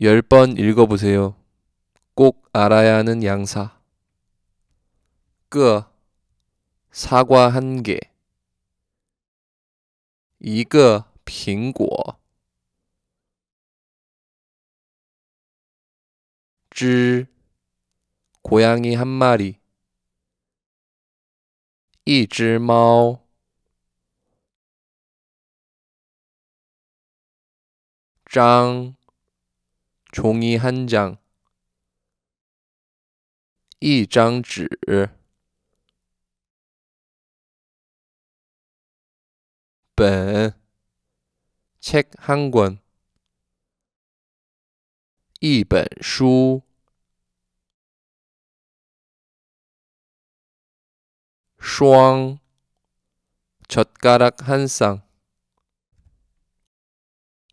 열 번 읽어보세요. 꼭 알아야 하는 양사. 끄 사과 한 개. 이거 苹果.쥐 고양이 한 마리. 一只猫.장 종이한장一张纸本책한권一本书双젓가락한상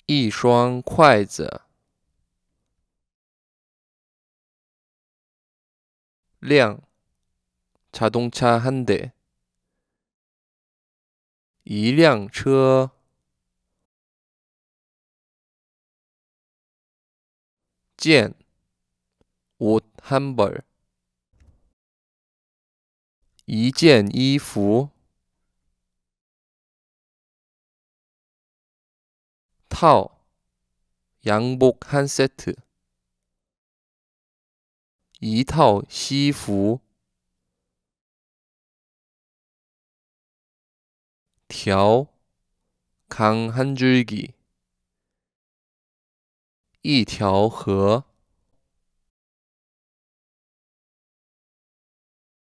一双筷子。량 자동차 한 대. 一辆车 젠, 옷한 벌. 一件衣服套, 양복 한 세트. 一套西服，条康汉珠记，一条河。